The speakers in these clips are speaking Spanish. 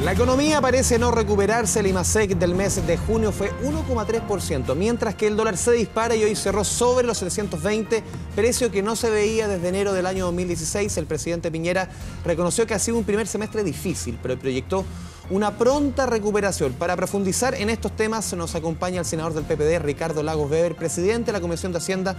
La economía parece no recuperarse. El IMASEC del mes de junio fue 1,3%, mientras que el dólar se dispara y hoy cerró sobre los 720, precio que no se veía desde enero del año 2016. El presidente Piñera reconoció que ha sido un primer semestre difícil, pero proyectó una pronta recuperación. Para profundizar en estos temas nos acompaña el senador del PPD, Ricardo Lagos Weber, presidente de la Comisión de Hacienda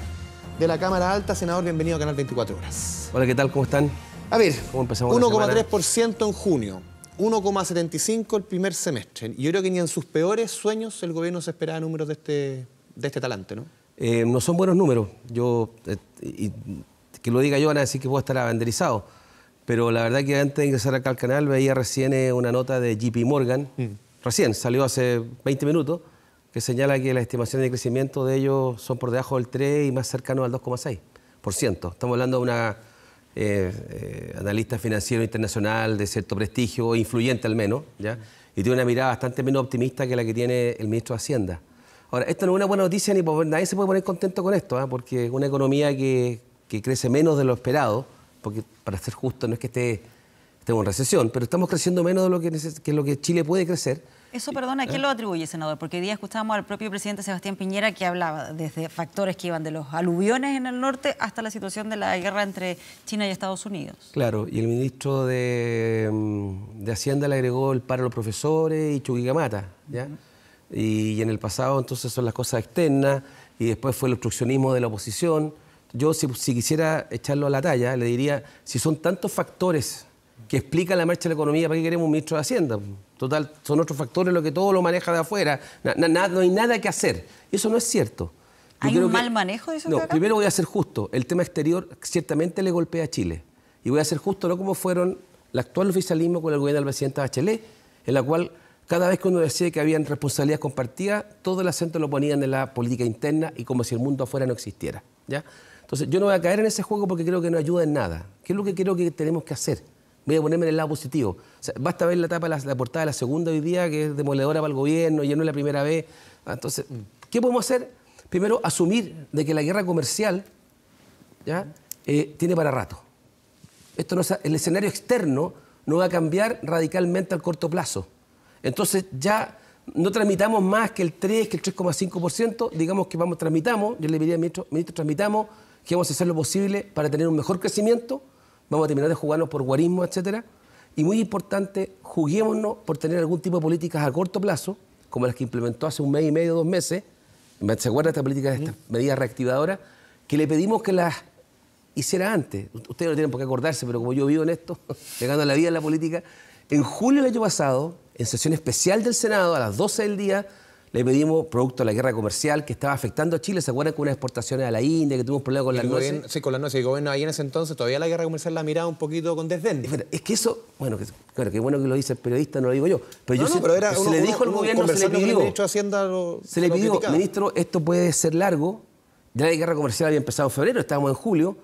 de la Cámara Alta. Senador, bienvenido a Canal 24 Horas. Hola, ¿qué tal? ¿Cómo están? A ver, 1,3% en junio 1,75 el primer semestre. Yo creo que ni en sus peores sueños el gobierno se esperaba números de este, de este talante, ¿no? Eh, no son buenos números. Yo, eh, que lo diga yo, van a decir que puedo estar abanderizado. Pero la verdad que antes de ingresar acá al canal veía recién eh, una nota de JP Morgan, mm. recién, salió hace 20 minutos, que señala que las estimaciones de crecimiento de ellos son por debajo del 3 y más cercano al 2,6%. Estamos hablando de una eh, eh, analista financiero internacional de cierto prestigio, influyente al menos, ¿ya? y tiene una mirada bastante menos optimista que la que tiene el ministro de Hacienda. Ahora, esto no es una buena noticia, ni nadie se puede poner contento con esto, ¿ah? porque porque una economía que, que, crece menos de lo esperado, porque para ser justo no es que esté, esté en recesión, pero estamos creciendo menos de lo que lo que Chile puede crecer, eso, perdona, ¿a quién ¿eh? lo atribuye, senador? Porque hoy día escuchábamos al propio presidente Sebastián Piñera que hablaba desde factores que iban de los aluviones en el norte hasta la situación de la guerra entre China y Estados Unidos. Claro, y el ministro de, mm, Hacienda le agregó el paro a los profesores y Chuquicamata, ¿ya? Y, en el pasado entonces son las cosas externas y después fue el obstruccionismo de la oposición. Yo si quisiera echarlo a la talla, le diría, si son tantos factores que explica la marcha de la economía, ¿para qué queremos un ministro de Hacienda? Total, son otros factores lo que todo lo maneja de afuera, no hay nada que hacer. Eso no es cierto. ¿Hay un mal manejo de eso? No, primero voy a ser justo. El tema exterior ciertamente le golpea a Chile. Y voy a ser justo, no como fueron el actual oficialismo con el gobierno del presidente Bachelet, en la cual cada vez que uno decía que habían responsabilidades compartidas, todo el acento lo ponían en la política interna y como si el mundo afuera no existiera. ¿ya? Entonces, yo no voy a caer en ese juego porque creo que no ayuda en nada. ¿Qué es lo que creo que tenemos que hacer? voy a ponerme en el lado positivo. basta ver la etapa, la, portada de la segunda hoy día, que es demoledora para el gobierno, ya no es la primera vez. Ah, entonces, ¿qué podemos hacer? Primero, asumir de que la guerra comercial ¿ya? Eh, tiene para rato. Esto no el escenario externo no va a cambiar radicalmente al corto plazo. Entonces, ya no transmitamos más que el 3, que el 3,5%, digamos que vamos, transmitamos yo le diría al ministro, ministro, transmitamos que vamos a hacer lo posible para tener un mejor crecimiento, vamos a terminar de jugarnos por guarismo, etcétera. Y muy importante, juguémonos por tener algún tipo de políticas a corto plazo, como las que implementó hace un mes y medio, dos meses, ¿se guarda esta política de estas medidas reactivadoras? Que le pedimos que las hiciera antes. Ustedes no tienen por qué acordarse, pero como yo vivo en esto, llegando a la vida en la política, en julio del año pasado, en sesión especial del Senado, a las 12 del día, le pedimos producto a la guerra comercial que estaba afectando a Chile. ¿Se acuerdan con unas exportaciones a la India, que tuvimos problemas con las nueces? Sí, con las nueces. El gobierno ahí en ese entonces todavía la guerra comercial la miraba un poquito con desdén. Es que eso, bueno, que, claro, qué bueno que lo dice el periodista, no lo digo yo. Pero, yo se le dijo al gobierno, se le pidió. se, le pidió, ministro, esto puede ser largo. Ya la guerra comercial había empezado en febrero, estábamos en julio.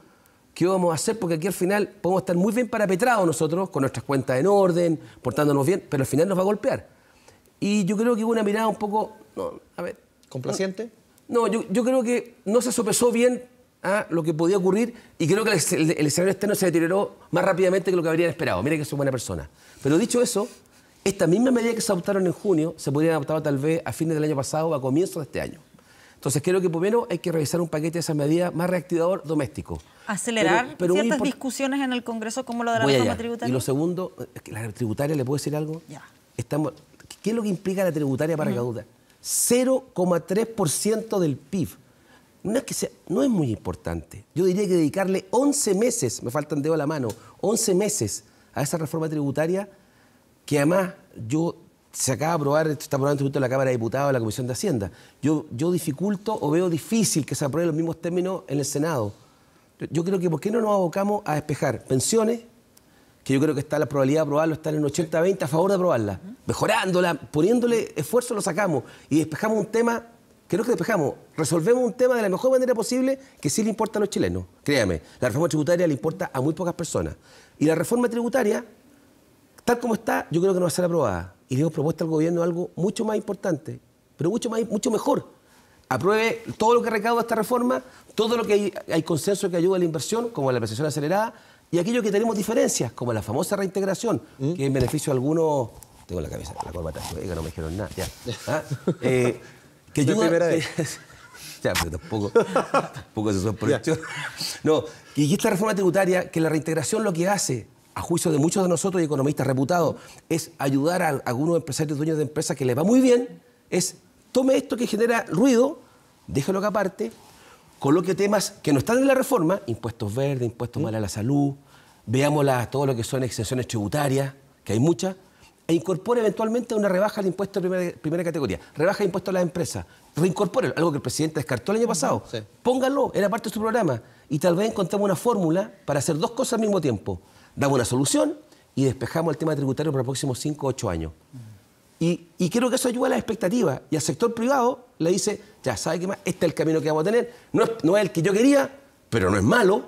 ¿Qué vamos a hacer? Porque aquí al final podemos estar muy bien parapetrados nosotros, con nuestras cuentas en orden, portándonos bien, pero al final nos va a golpear. Y yo creo que hubo una mirada un poco no, a ver. ¿Complaciente? No, yo, creo que no se sopesó bien a ah, lo que podía ocurrir y creo que el, escenario externo se deterioró más rápidamente que lo que habrían esperado. Mire que una buena persona. Pero dicho eso, esta misma medida que se adoptaron en junio se podría adoptar tal vez a fines del año pasado o a comienzos de este año. Entonces creo que primero hay que revisar un paquete de esas medidas más reactivador doméstico. Acelerar pero, ciertas discusiones en el Congreso como lo de la reforma tributaria. Y lo segundo, ¿la tributaria le puedo decir algo? Ya. ¿Qué es lo que implica la tributaria para uh 0,3% del PIB. No es, que no es muy importante. Yo diría que dedicarle 11 meses, me faltan dedo a la mano, 11 meses a esa reforma tributaria, que además yo se acaba de aprobar, está aprobando en de la Cámara de Diputados, la Comisión de Hacienda. Yo, yo dificulto o veo difícil que se aprueben los mismos términos en el Senado. Yo creo que ¿por qué no nos abocamos a despejar pensiones, que yo creo que está la probabilidad de aprobarlo está en 80-20 a favor de aprobarla. Mejorándola, poniéndole esfuerzo lo sacamos y despejamos un tema, creo que despejamos, resolvemos un tema de la mejor manera posible que sí le importa a los chilenos. Créame, la reforma tributaria le importa a muy pocas personas. Y la reforma tributaria, tal como está, yo creo que no va a ser aprobada. Y le hemos propuesto al gobierno algo mucho más importante, pero mucho, más, mucho mejor. Apruebe todo lo que recauda esta reforma, todo lo que hay, consenso que ayuda a la inversión, como la prestación acelerada, y aquello que tenemos diferencias, como la famosa reintegración, ¿Mm? que en beneficio de algunos... Tengo la cabeza, la corbata, oiga, no me dijeron nada, ya. ¿ah? Eh, que yo ya, pero tampoco, tampoco se son No, y esta reforma tributaria, que la reintegración lo que hace, a juicio de muchos de nosotros y economistas reputados, es ayudar a algunos empresarios dueños de empresas que les va muy bien, es tome esto que genera ruido, déjalo que aparte, coloque temas que no están en la reforma, impuestos verdes, impuestos mal a la salud, veámosla todo lo que son exenciones tributarias, que hay muchas, e incorpore eventualmente una rebaja al impuesto de primera, categoría, rebaja al impuesto a las empresas, reincorpore, algo que el presidente descartó el año pasado. Póngalo, era parte de su programa, y tal vez encontremos una fórmula para hacer dos cosas al mismo tiempo. Damos una solución y despejamos el tema tributario para los próximos 5 o 8 años. Y, creo que eso ayuda a las expectativas. Y al sector privado le dice, ya, ¿sabe qué más? Este es el camino que vamos a tener. No es, no el que yo quería, pero no es malo,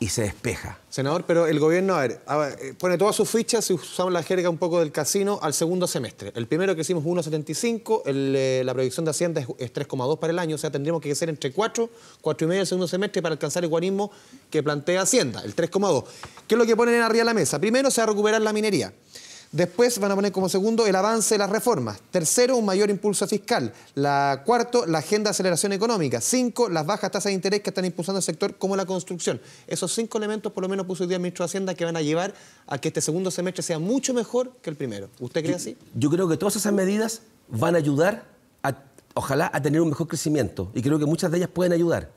y se despeja. Senador, pero el gobierno, a ver, eh, pone todas sus fichas, si usamos la jerga un poco del casino, al segundo semestre. El primero que hicimos 1,75, eh, la proyección de Hacienda es, 3,2 para el año, o sea, tendríamos que ser entre 4, 4,5 el segundo semestre para alcanzar el guanismo que plantea Hacienda, el 3,2. ¿Qué es lo que ponen arriba de la mesa? Primero se va a recuperar la minería. Después van a poner como segundo el avance de las reformas. Tercero, un mayor impulso fiscal. La, cuarto, la agenda de aceleración económica. Cinco, las bajas tasas de interés que están impulsando el sector como la construcción. Esos cinco elementos por lo menos puso el día el ministro de Hacienda que van a llevar a que este segundo semestre sea mucho mejor que el primero. ¿Usted cree así? Yo creo que todas esas medidas van a ayudar, a, ojalá, a tener un mejor crecimiento. Y creo que muchas de ellas pueden ayudar.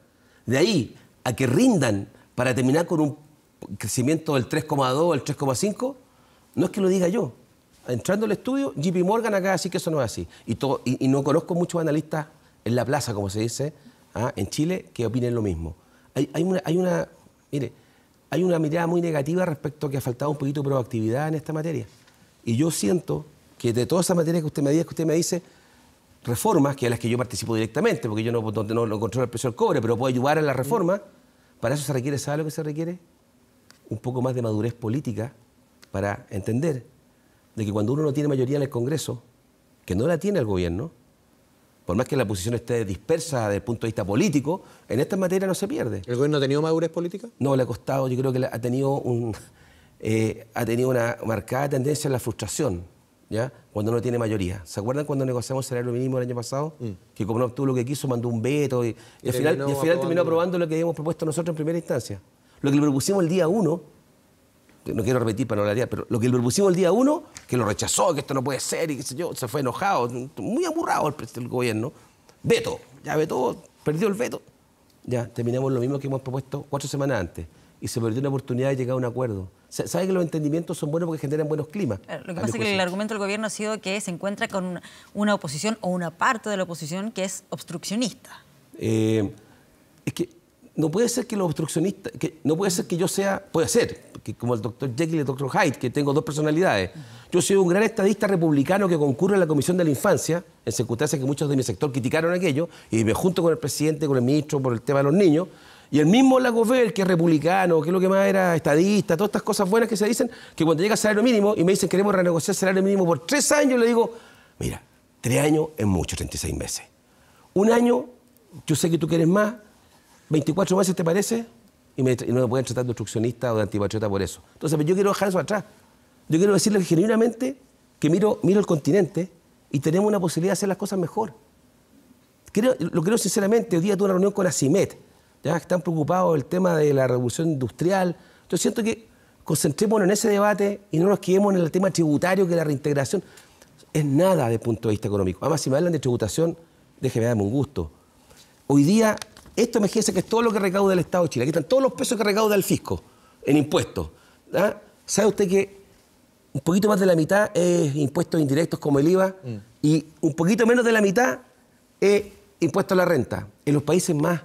De ahí a que rindan para terminar con un crecimiento del 3,2, el 3,5 no es que lo diga yo. Entrando al estudio, JP Morgan acá así que eso no es así. Y, no conozco muchos analistas en la plaza, como se dice, ¿ah? en Chile, que opinen lo mismo. Hay, una, hay mire, hay una mirada muy negativa respecto a que ha faltado un poquito de proactividad en esta materia. Y yo siento que de todas esas materias que usted me dice, que usted me dice, reformas, que a las que yo participo directamente, porque yo no, no, controlo el precio del cobre, pero puedo ayudar a la reforma, para eso se requiere, ¿sabe lo que se requiere? Un poco más de madurez política para entender de que cuando uno no tiene mayoría en el Congreso, que no la tiene el gobierno, por más que la posición esté dispersa desde el punto de vista político, en esta materia no se pierde. ¿El gobierno ha tenido madurez política? No, le ha costado, yo creo que ha tenido, eh, ha tenido una marcada tendencia a la frustración, ¿ya? cuando no tiene mayoría. ¿Se acuerdan cuando negociamos el salario mínimo el año pasado? Mm. Que como no obtuvo lo que quiso, mandó un veto y, al final, y al final terminó aprobando lo que habíamos propuesto nosotros en primera instancia. Lo que le propusimos el día uno no quiero repetir para no hablar, pero lo que le pusimos el día uno, que lo rechazó, que esto no puede ser, y qué sé yo, se fue enojado, muy aburrado el, gobierno. Veto, ya vetó, perdió el veto. Ya, terminamos lo mismo que hemos propuesto cuatro semanas antes y se perdió una oportunidad de llegar a un acuerdo. ¿Sabe que los entendimientos son buenos porque generan buenos climas? Eh, lo que pasa es que el argumento del gobierno ha sido que se encuentra con una oposición o una parte de la oposición que es obstruccionista. Eh, es que no puede ser que los obstruccionistas, que no puede ser que yo sea, puede ser, como el doctor Jekyll y el doctor Hyde, que tengo dos personalidades. Yo soy un gran estadista republicano que concurre a la Comisión de la Infancia, en circunstancias que muchos de mi sector criticaron aquello, y me junto con el presidente, con el ministro por el tema de los niños. Y el mismo Lagover, que es republicano, que es lo que más era estadista, todas estas cosas buenas que se dicen, que cuando llega el salario mínimo y me dicen queremos renegociar el salario mínimo por tres años, le digo, mira, tres años es mucho, 36 meses. Un año, yo sé que tú quieres más, 24 meses, ¿te parece? y, no me pueden tratar de obstruccionista o de antipatriota por eso. Entonces, yo quiero dejar eso atrás. Yo quiero decirles genuinamente que miro, miro el continente y tenemos una posibilidad de hacer las cosas mejor. lo creo sinceramente. Hoy día tuve una reunión con la CIMET, ya están preocupados del tema de la revolución industrial. Yo siento que concentrémonos en ese debate y no nos quedemos en el tema tributario, que la reintegración es nada desde el punto de vista económico. Además, si me hablan de tributación, déjeme darme un gusto. Hoy día esto, imagínense que es todo lo que recauda el Estado de Chile. Aquí están todos los pesos que recauda el fisco en impuestos. ¿ah? ¿Sabe usted que un poquito más de la mitad es impuestos indirectos como el IVA mm. y un poquito menos de la mitad es impuesto a la renta? En los países más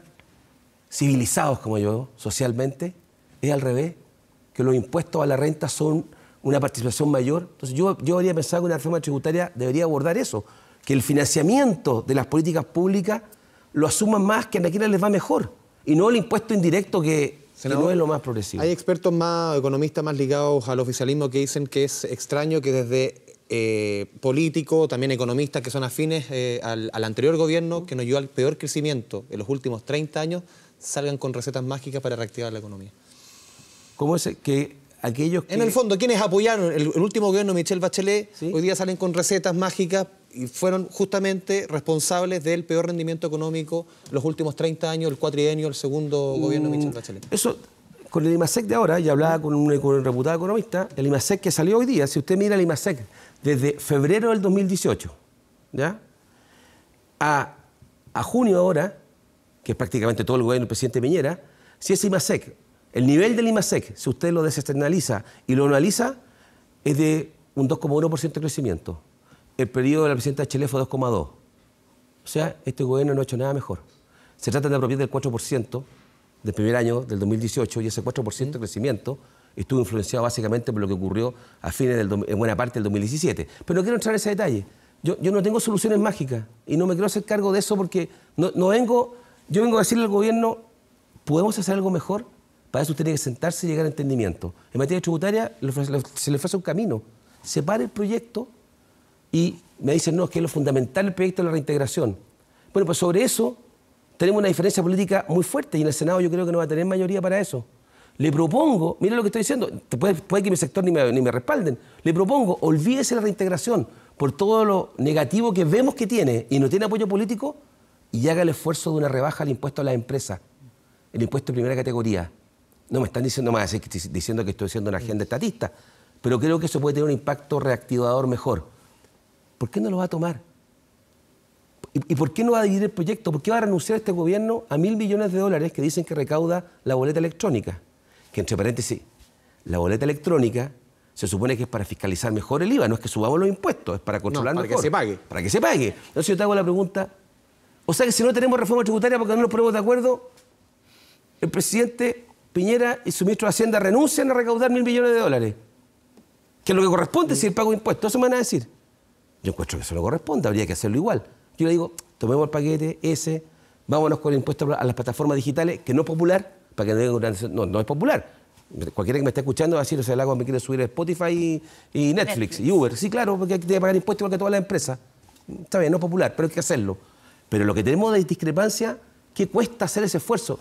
civilizados como yo, socialmente, es al revés, que los impuestos a la renta son una participación mayor. Entonces yo, yo habría pensado que una reforma tributaria debería abordar eso, que el financiamiento de las políticas públicas lo asuman más que a quienes les va mejor y no el impuesto indirecto que, no es lo más progresivo. Hay expertos más, economistas más ligados al oficialismo que dicen que es extraño que desde eh, políticos, también economistas que son afines eh, al, anterior gobierno que nos dio al peor crecimiento en los últimos 30 años, salgan con recetas mágicas para reactivar la economía. ¿Cómo es que en el fondo, quienes apoyaron el, último gobierno de Michelle Bachelet, hoy día salen con recetas mágicas y fueron justamente responsables del peor rendimiento económico los últimos 30 años, el cuatrienio, el segundo gobierno de mm, Michel Bachelet. Eso, con el IMASEC de ahora, ya hablaba con un, reputado economista, el IMASEC que salió hoy día, si usted mira el IMASEC desde febrero del 2018, ¿ya? A, a junio ahora, que es prácticamente todo el gobierno del presidente Piñera, si ese IMASEC el nivel del IMASEC, si usted lo desesternaliza y lo analiza, es de un 2,1% de crecimiento. El periodo de la presidenta Chile fue 2,2%. O sea, este gobierno no ha hecho nada mejor. Se trata de apropiar del 4% del primer año, del 2018, y ese 4% de crecimiento estuvo influenciado básicamente por lo que ocurrió a fines del, en buena parte del 2017. Pero no quiero entrar en ese detalle. Yo, no tengo soluciones mágicas y no me quiero hacer cargo de eso porque no, vengo, yo vengo a decirle al gobierno, ¿podemos hacer algo mejor? Para eso usted tiene que sentarse y llegar a entendimiento. En materia tributaria se le ofrece un camino. Separe el proyecto y me dicen, no, que es lo fundamental el proyecto de la reintegración. Bueno, pues sobre eso tenemos una diferencia política muy fuerte y en el Senado yo creo que no va a tener mayoría para eso. Le propongo, mire lo que estoy diciendo, puede, que mi sector ni me, ni me respalden, le propongo, olvídese la reintegración por todo lo negativo que vemos que tiene y no tiene apoyo político y haga el esfuerzo de una rebaja al impuesto a las empresas, el impuesto de primera categoría no me están diciendo más, diciendo que estoy haciendo una agenda estatista, pero creo que eso puede tener un impacto reactivador mejor. ¿Por qué no lo va a tomar? ¿Y, por qué no va a dividir el proyecto? ¿Por qué va a renunciar este gobierno a mil millones de dólares que dicen que recauda la boleta electrónica? Que entre paréntesis, la boleta electrónica se supone que es para fiscalizar mejor el IVA, no es que subamos los impuestos, es para controlar no, para mejor. que se pague. Para que se pague. Entonces yo te hago la pregunta, o sea que si no tenemos reforma tributaria porque no nos ponemos de acuerdo, el presidente Piñera y su ministro de Hacienda renuncian a recaudar mil millones de dólares. Que es lo que corresponde si el pago de impuestos. Eso me van a decir. Yo encuentro que eso no corresponde, habría que hacerlo igual. Yo le digo, tomemos el paquete ese, vámonos con el impuesto a las plataformas digitales, que no es popular, para que no digan no, no es popular. Cualquiera que me esté escuchando va a decir, o sea, el agua me quiere subir Spotify y, Netflix, y Uber. Sí, claro, porque hay que pagar impuestos igual que todas las empresas. Está bien, no es popular, pero hay que hacerlo. Pero lo que tenemos de discrepancia, ¿qué cuesta hacer ese esfuerzo?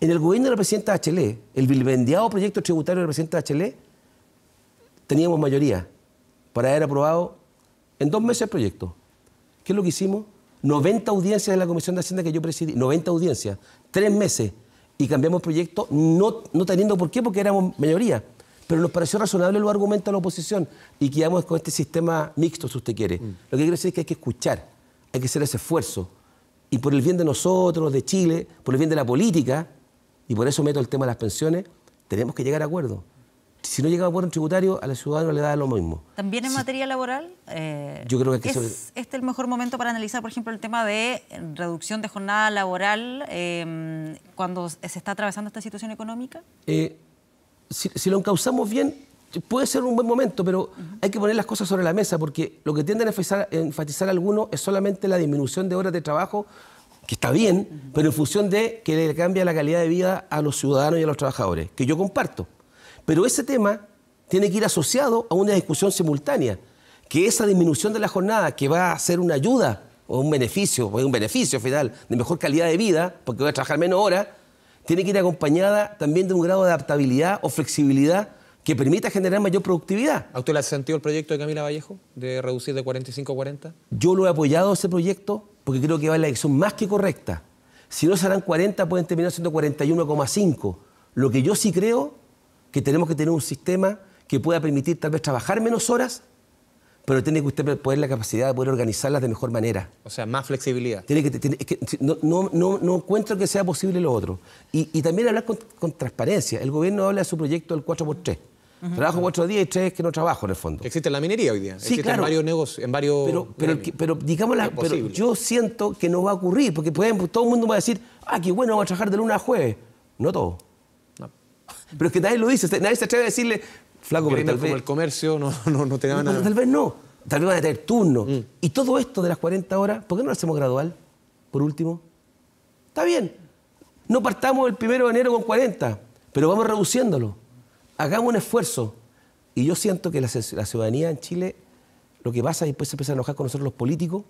En el gobierno de la presidenta HLE, el bilbendiado proyecto tributario de la presidenta teníamos mayoría para haber aprobado en dos meses el proyecto. ¿Qué es lo que hicimos? 90 audiencias de la Comisión de Hacienda que yo presidí, 90 audiencias, tres meses, y cambiamos el proyecto, no, no teniendo por qué, porque éramos mayoría. Pero nos pareció razonable lo argumento de la oposición y quedamos con este sistema mixto, si usted quiere. Mm. Lo que quiero decir es que hay que escuchar, hay que hacer ese esfuerzo. Y por el bien de nosotros, de Chile, por el bien de la política, y por eso meto el tema de las pensiones. Tenemos que llegar a acuerdo. Si no llega a acuerdo tributario, a la ciudadanos le da lo mismo. También en materia laboral, eh, yo creo que es este el mejor momento para analizar, por ejemplo, el tema de reducción de jornada laboral em, cuando se está atravesando esta situación económica. Eh, si, lo encauzamos bien, puede ser un buen momento, pero hay que poner las cosas sobre la mesa, porque lo que tienden a enfatizar, enfatizar algunos es solamente la disminución de horas de trabajo que está bien, pero en función de que le cambia la calidad de vida a los ciudadanos y a los trabajadores, que yo comparto. Pero ese tema tiene que ir asociado a una discusión simultánea, que esa disminución de la jornada, que va a ser una ayuda o un beneficio, o un beneficio final de mejor calidad de vida, porque voy a trabajar menos horas, tiene que ir acompañada también de un grado de adaptabilidad o flexibilidad que permita generar mayor productividad. ¿A usted le ha sentido el proyecto de Camila Vallejo de reducir de 45 a 40? Yo lo he apoyado ese proyecto porque creo que va en la dirección más que correcta. Si no serán 40, pueden terminar siendo 41,5. Lo que yo sí creo que tenemos que tener un sistema que pueda permitir tal vez trabajar menos horas, pero tiene que usted poder la capacidad de poder organizarlas de mejor manera. O sea, más flexibilidad. Tiene que, no, encuentro que sea posible lo otro. Y, también hablar con, con, transparencia. El gobierno habla de su proyecto del 4x3. Trabajo cuatro días y tres que no trabajo en el fondo. Existe la minería hoy día. Sí, Existe en varios negocios, en varios. Pero, pero, digamos, yo siento que no va a ocurrir, porque todo el mundo va a decir, ah, qué bueno, vamos a trabajar de lunes a jueves. No todo. Pero es que nadie lo dice, nadie se atreve a decirle, flaco, pero tal el comercio no, no, te da nada. Tal vez no, tal vez van a tener turno. Mm. Y todo esto de las 40 horas, ¿por qué no lo hacemos gradual? Por último. Está bien, no partamos el primero de enero con 40, pero vamos reduciéndolo hagamos un esfuerzo. Y yo siento que la, ciudadanía en Chile, lo que pasa es que después se empieza a enojar con nosotros los políticos,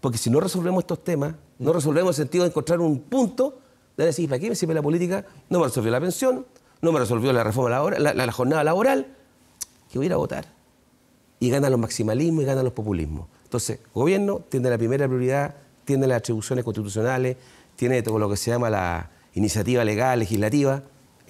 porque si no resolvemos estos temas, no resolvemos el sentido de encontrar un punto de decir, ¿para qué me sirve la política? No me resolvió la pensión, no me resolvió la reforma laboral, la, jornada laboral, que voy a ir a votar. Y ganan los maximalismos y ganan los populismos. Entonces, gobierno tiene la primera prioridad, tiene las atribuciones constitucionales, tiene todo lo que se llama la iniciativa legal, legislativa,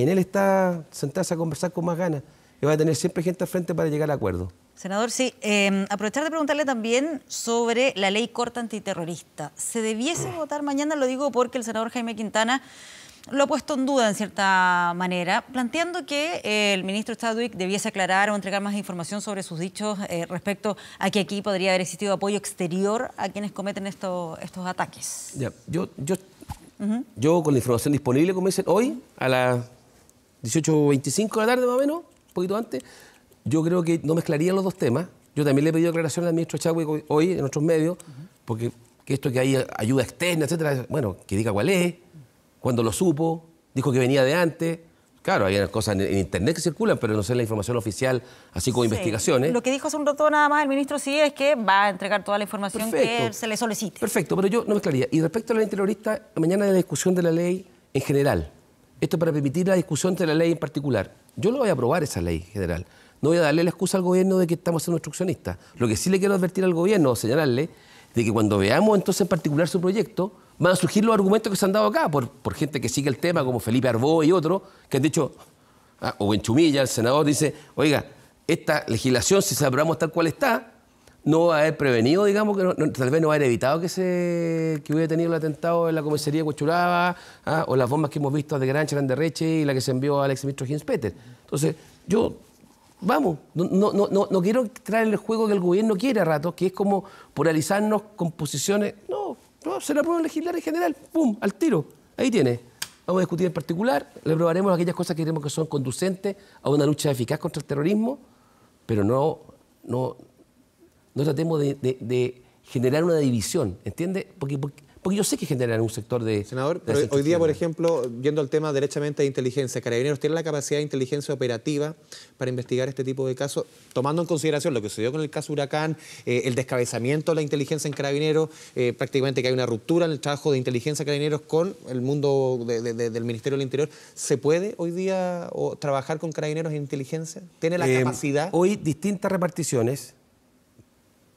en él está sentarse a conversar con más ganas y va a tener siempre gente al frente para llegar al acuerdo Senador, sí, em, aprovechar de preguntarle también sobre la ley corta antiterrorista. ¿Se debiese votar mañana? Lo digo porque el senador Jaime Quintana lo ha puesto en duda en cierta manera, planteando que eh, el ministro Stadwick debiese aclarar o entregar más información sobre sus dichos eh, respecto a que aquí podría haber existido apoyo exterior a quienes cometen estos ataques. yo, yo, yo con la información disponible, como dicen, hoy a la 18.25 de la tarde más o menos, un poquito antes, yo creo que no mezclarían los dos temas. Yo también le he pedido aclaraciones al ministro Chávez hoy en otros medios, porque que esto que hay ayuda externa, etcétera, bueno, que diga cuál es, cuando lo supo, dijo que venía de antes. Claro, hay cosas en, Internet que circulan, pero no sé la información oficial, así como investigaciones. Lo que dijo hace un rato nada más el ministro sí es que va a entregar toda la información que se le solicite. Perfecto, pero yo no mezclaría. Y respecto a la ley interiorista, mañana hay la discusión de la ley en general esto para permitir la discusión de la ley en particular. Yo no voy a aprobar esa ley general. No voy a darle la excusa al gobierno de que estamos siendo obstruccionistas. Lo que sí le quiero advertir al gobierno señalarle de que cuando veamos entonces en particular su proyecto, van a surgir los argumentos que se han dado acá por, por gente que sigue el tema, como Felipe Arbó y otros, que han dicho, ah, o o Chumilla el senador, dice, oiga, esta legislación, si se aprobamos tal cual está, no va a haber prevenido, digamos, que tal vez no va a haber evitado que se hubiera tenido el atentado en la comisaría de Cuchuraba, ¿ah? o las bombas que hemos visto de Gran Anderreche y la que se envió al exministro Hinspeter. Entonces, yo, vamos, no, no, no, quiero en el juego que el gobierno quiere a ratos, que es como polarizarnos con posiciones. No, no, se la aprueba legislar en general, ¡pum! al tiro. Ahí tiene. Vamos a discutir en particular, le probaremos aquellas cosas que creemos que son conducentes a una lucha eficaz contra el terrorismo, pero no, no, no tratemos de, generar una división, ¿entiendes? Porque, porque, yo sé que generan un sector de... Senador, pero hoy día, por ejemplo, yendo al tema derechamente de inteligencia, Carabineros tiene la capacidad de inteligencia operativa para investigar este tipo de casos, tomando en consideración lo que sucedió con el caso Huracán, eh, el descabezamiento de la inteligencia en Carabineros, eh, prácticamente que hay una ruptura en el trabajo de inteligencia Carabineros con el mundo del Ministerio del Interior. ¿Se puede hoy día trabajar con Carabineros en inteligencia? ¿Tiene la em, capacidad? Hoy distintas reparticiones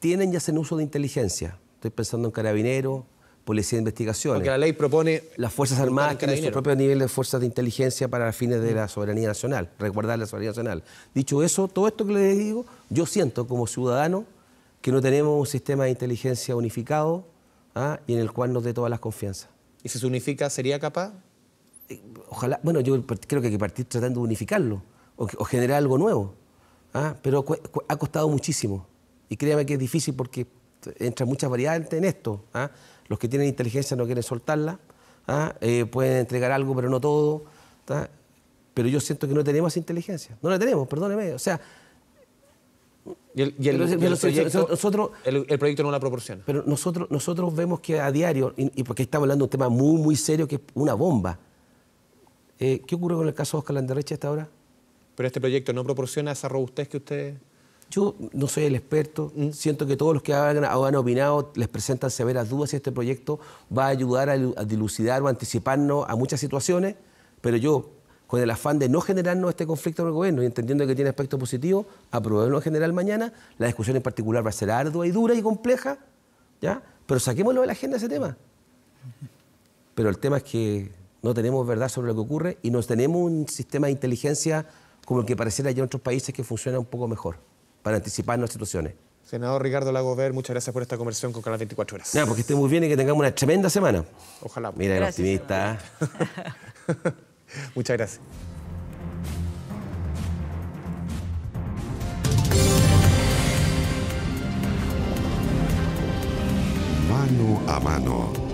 tienen y hacen uso de inteligencia. Estoy pensando en carabineros, policía de investigación. Porque la ley propone... Las Fuerzas Armadas tienen su propio nivel de fuerzas de inteligencia para fines de la mm. soberanía nacional, recordar la soberanía nacional. Dicho eso, todo esto que les digo, yo siento como ciudadano que no tenemos un sistema de inteligencia unificado ¿ah? y en el cual nos dé todas las confianzas. ¿Y si se unifica, sería capaz? Eh, ojalá, bueno, yo creo que hay que partir tratando de unificarlo o, generar algo nuevo. ¿ah? Pero ha costado muchísimo y créame que es difícil porque entra muchas variantes en esto. ¿ah? Los que tienen inteligencia no quieren soltarla, ¿ah? eh, pueden entregar algo pero no todo. Pero yo siento que no tenemos inteligencia, no la tenemos, perdóneme. O sea, y el, el, proyecto, no la proporciona. Pero nosotros, nosotros vemos que a diario, y, porque estamos hablando de un tema muy, muy serio, que es una bomba. Eh, ¿Qué ocurre con el caso de Oscar Landerreche hasta ahora? Pero este proyecto no proporciona esa robustez que usted... Yo no soy el experto, mm. siento que todos los que han opinado les presentan severas dudas si este proyecto va a ayudar a, dilucidar o anticiparnos a muchas situaciones, pero yo, con el afán de no generarnos este conflicto con el gobierno y entendiendo que tiene aspectos positivos, aprobarlo en general mañana, la discusión en particular va a ser ardua y dura y compleja, ¿ya? pero saquémoslo de la agenda ese tema. Pero el tema es que no tenemos verdad sobre lo que ocurre y no tenemos un sistema de inteligencia como el que pareciera hay en otros países que funciona un poco mejor para anticipar las situaciones. Senador Ricardo Lagover, muchas gracias por esta conversación con Canal 24 Horas. No, porque pues esté muy bien y que tengamos una tremenda semana. Ojalá. Mira, el optimista. muchas gracias. Mano a mano